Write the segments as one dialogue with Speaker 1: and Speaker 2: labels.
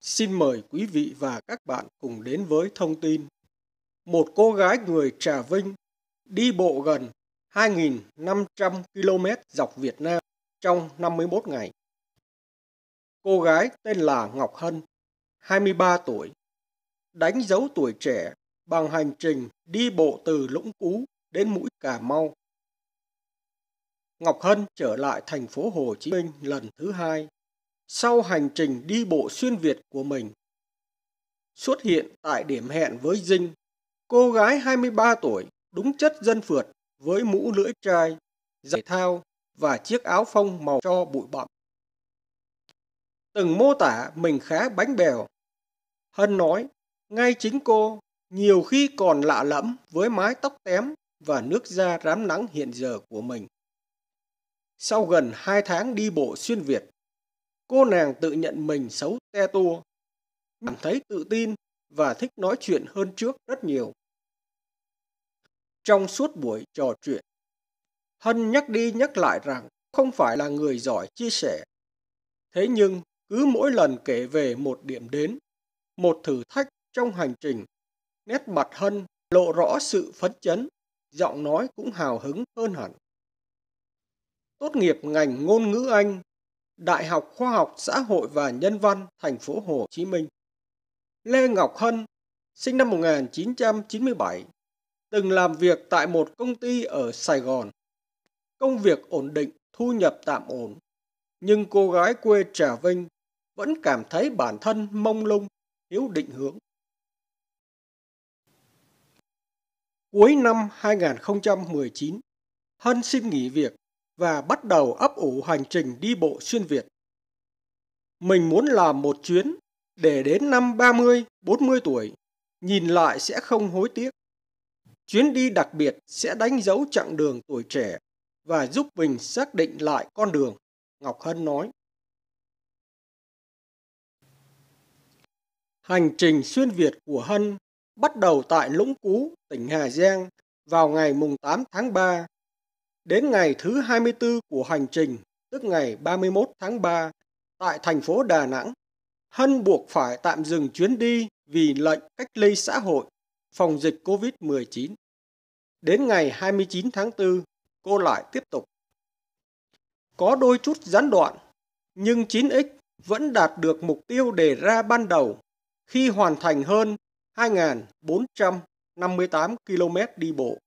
Speaker 1: Xin mời quý vị và các bạn cùng đến với thông tin. Một cô gái người Trà Vinh đi bộ gần 2.500 km dọc Việt Nam trong 51 ngày. Cô gái tên là Ngọc Hân, 23 tuổi, đánh dấu tuổi trẻ bằng hành trình đi bộ từ Lũng Cú đến mũi Cà Mau. Ngọc Hân trở lại thành phố Hồ Chí Minh lần thứ hai sau hành trình đi bộ xuyên Việt của mình. Xuất hiện tại điểm hẹn với Dinh, cô gái 23 tuổi đúng chất dân phượt với mũ lưỡi trai, giày thao và chiếc áo phông màu cho bụi bặm. Từng mô tả mình khá bánh bèo. Hân nói, ngay chính cô nhiều khi còn lạ lẫm với mái tóc tém và nước da rám nắng hiện giờ của mình. Sau gần 2 tháng đi bộ xuyên Việt, cô nàng tự nhận mình xấu te tua, cảm thấy tự tin và thích nói chuyện hơn trước rất nhiều. Trong suốt buổi trò chuyện, Hân nhắc đi nhắc lại rằng không phải là người giỏi chia sẻ. Thế nhưng, cứ mỗi lần kể về một điểm đến, một thử thách trong hành trình, nét mặt Hân lộ rõ sự phấn chấn, giọng nói cũng hào hứng hơn hẳn. Tốt nghiệp ngành ngôn ngữ Anh Đại học Khoa học Xã hội và Nhân văn, thành phố Hồ Chí Minh. Lê Ngọc Hân, sinh năm 1997, từng làm việc tại một công ty ở Sài Gòn. Công việc ổn định, thu nhập tạm ổn, nhưng cô gái quê Trà Vinh vẫn cảm thấy bản thân mông lung, thiếu định hướng. Cuối năm 2019, Hân xin nghỉ việc và bắt đầu ấp ủ hành trình đi bộ xuyên Việt. Mình muốn làm một chuyến để đến năm 30, 40 tuổi, nhìn lại sẽ không hối tiếc. Chuyến đi đặc biệt sẽ đánh dấu chặng đường tuổi trẻ và giúp mình xác định lại con đường, Ngọc Hân nói. Hành trình xuyên Việt của Hân bắt đầu tại Lũng Cú, tỉnh Hà Giang vào ngày mùng 8 tháng 3 Đến ngày thứ 24 của hành trình, tức ngày 31 tháng 3, tại thành phố Đà Nẵng, Hân buộc phải tạm dừng chuyến đi vì lệnh cách ly xã hội phòng dịch COVID-19. Đến ngày 29 tháng 4, cô lại tiếp tục. Có đôi chút gián đoạn, nhưng 9X vẫn đạt được mục tiêu đề ra ban đầu khi hoàn thành hơn 2.458 km đi bộ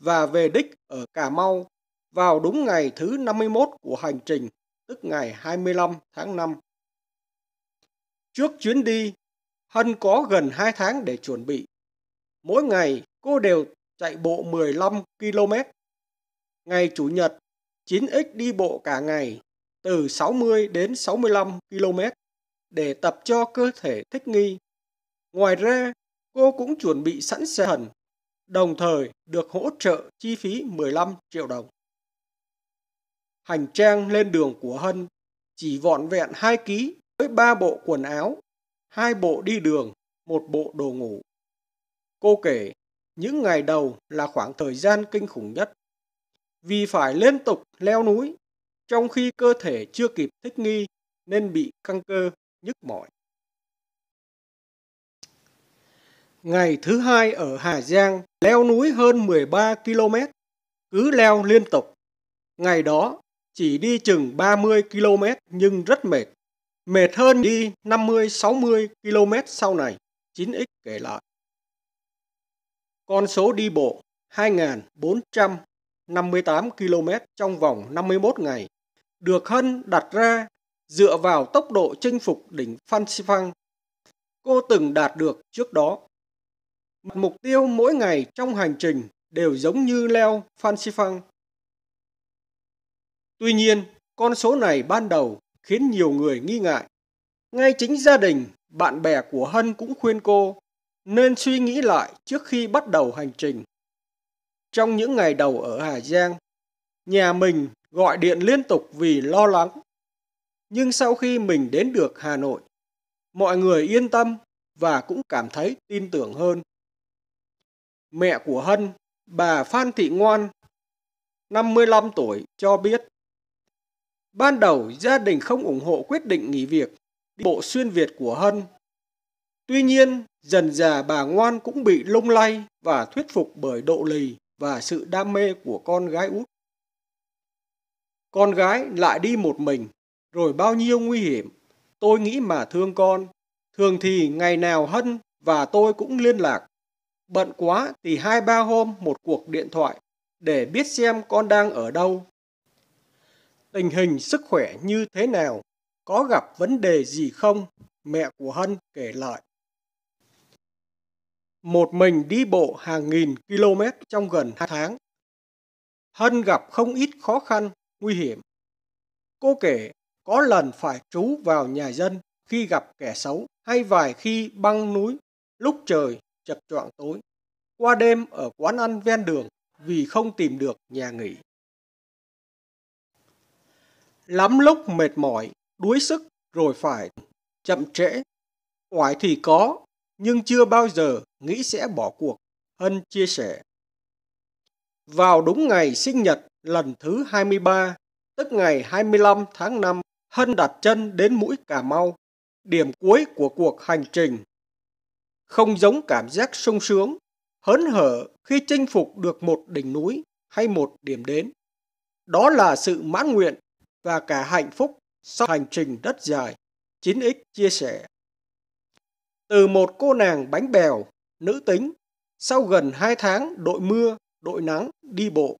Speaker 1: và về đích ở Cà Mau vào đúng ngày thứ 51 của hành trình, tức ngày 25 tháng 5. Trước chuyến đi, Hân có gần 2 tháng để chuẩn bị. Mỗi ngày cô đều chạy bộ 15 km. Ngày Chủ nhật, 9X đi bộ cả ngày, từ 60 đến 65 km, để tập cho cơ thể thích nghi. Ngoài ra, cô cũng chuẩn bị sẵn sàng, đồng thời được hỗ trợ chi phí 15 triệu đồng hành trang lên đường của Hân chỉ vọn vẹn 2 ký với 3 bộ quần áo, 2 bộ đi đường, một bộ đồ ngủ. Cô kể, những ngày đầu là khoảng thời gian kinh khủng nhất. Vì phải liên tục leo núi, trong khi cơ thể chưa kịp thích nghi nên bị căng cơ, nhức mỏi. Ngày thứ hai ở Hà Giang, leo núi hơn 13 km, cứ leo liên tục. Ngày đó, chỉ đi chừng 30 km nhưng rất mệt. Mệt hơn đi 50-60 km sau này, 9X kể lại. Con số đi bộ 2.458 km trong vòng 51 ngày được Hân đặt ra dựa vào tốc độ chinh phục đỉnh Phan Xipang cô từng đạt được trước đó. Mục tiêu mỗi ngày trong hành trình đều giống như leo Phan Xipang Tuy nhiên, con số này ban đầu khiến nhiều người nghi ngại. Ngay chính gia đình, bạn bè của Hân cũng khuyên cô nên suy nghĩ lại trước khi bắt đầu hành trình. Trong những ngày đầu ở Hà Giang, nhà mình gọi điện liên tục vì lo lắng. Nhưng sau khi mình đến được Hà Nội, mọi người yên tâm và cũng cảm thấy tin tưởng hơn. Mẹ của Hân, bà Phan Thị Ngoan, 55 tuổi cho biết Ban đầu, gia đình không ủng hộ quyết định nghỉ việc đi bộ xuyên Việt của Hân. Tuy nhiên, dần già bà ngoan cũng bị lung lay và thuyết phục bởi độ lì và sự đam mê của con gái út. Con gái lại đi một mình, rồi bao nhiêu nguy hiểm. Tôi nghĩ mà thương con. Thường thì ngày nào Hân và tôi cũng liên lạc. Bận quá thì hai ba hôm một cuộc điện thoại để biết xem con đang ở đâu tình hình sức khỏe như thế nào, có gặp vấn đề gì không, mẹ của Hân kể lại. Một mình đi bộ hàng nghìn km trong gần 2 tháng. Hân gặp không ít khó khăn, nguy hiểm. Cô kể có lần phải trú vào nhà dân khi gặp kẻ xấu hay vài khi băng núi lúc trời chập choạng tối qua đêm ở quán ăn ven đường vì không tìm được nhà nghỉ lắm lúc mệt mỏi, đuối sức rồi phải chậm trễ. Oải thì có, nhưng chưa bao giờ nghĩ sẽ bỏ cuộc, Hân chia sẻ. Vào đúng ngày sinh nhật lần thứ 23, tức ngày 25 tháng 5, Hân đặt chân đến mũi Cà Mau, điểm cuối của cuộc hành trình. Không giống cảm giác sung sướng, hớn hở khi chinh phục được một đỉnh núi hay một điểm đến. Đó là sự mãn nguyện và cả hạnh phúc sau hành trình đất dài. 9X chia sẻ. Từ một cô nàng bánh bèo, nữ tính, sau gần 2 tháng đội mưa, đội nắng, đi bộ.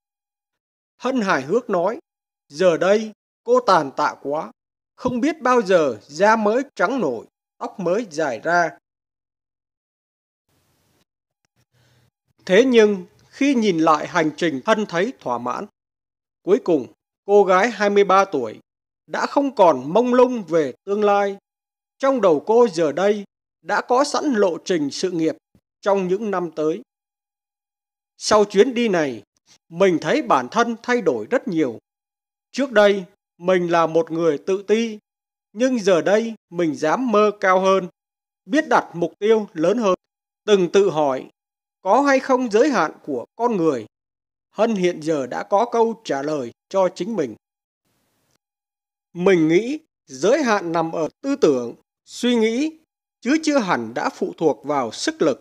Speaker 1: Hân hài hước nói, giờ đây cô tàn tạ quá, không biết bao giờ da mới trắng nổi, tóc mới dài ra. Thế nhưng khi nhìn lại hành trình Hân thấy thỏa mãn. Cuối cùng, cô gái 23 tuổi đã không còn mông lung về tương lai. Trong đầu cô giờ đây đã có sẵn lộ trình sự nghiệp trong những năm tới. Sau chuyến đi này, mình thấy bản thân thay đổi rất nhiều. Trước đây, mình là một người tự ti, nhưng giờ đây mình dám mơ cao hơn, biết đặt mục tiêu lớn hơn. Từng tự hỏi, có hay không giới hạn của con người Hân hiện giờ đã có câu trả lời cho chính mình. Mình nghĩ giới hạn nằm ở tư tưởng, suy nghĩ, chứ chưa hẳn đã phụ thuộc vào sức lực.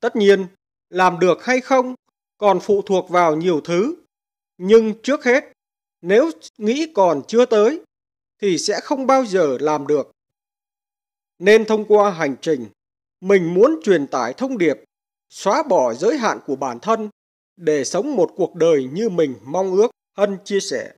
Speaker 1: Tất nhiên, làm được hay không còn phụ thuộc vào nhiều thứ. Nhưng trước hết, nếu nghĩ còn chưa tới, thì sẽ không bao giờ làm được. Nên thông qua hành trình, mình muốn truyền tải thông điệp, xóa bỏ giới hạn của bản thân để sống một cuộc đời như mình mong ước, Hân chia sẻ.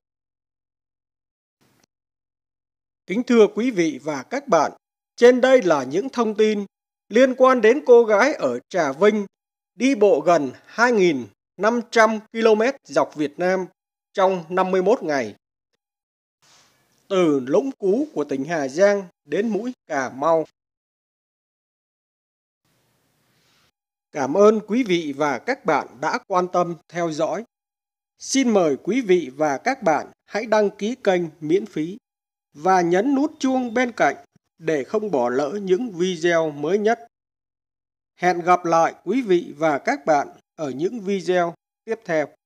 Speaker 1: Kính thưa quý vị và các bạn, trên đây là những thông tin liên quan đến cô gái ở Trà Vinh đi bộ gần 2.500 km dọc Việt Nam trong 51 ngày. Từ Lũng Cú của tỉnh Hà Giang đến mũi Cà Mau. Cảm ơn quý vị và các bạn đã quan tâm theo dõi. Xin mời quý vị và các bạn hãy đăng ký kênh miễn phí và nhấn nút chuông bên cạnh để không bỏ lỡ những video mới nhất. Hẹn gặp lại quý vị và các bạn ở những video tiếp theo.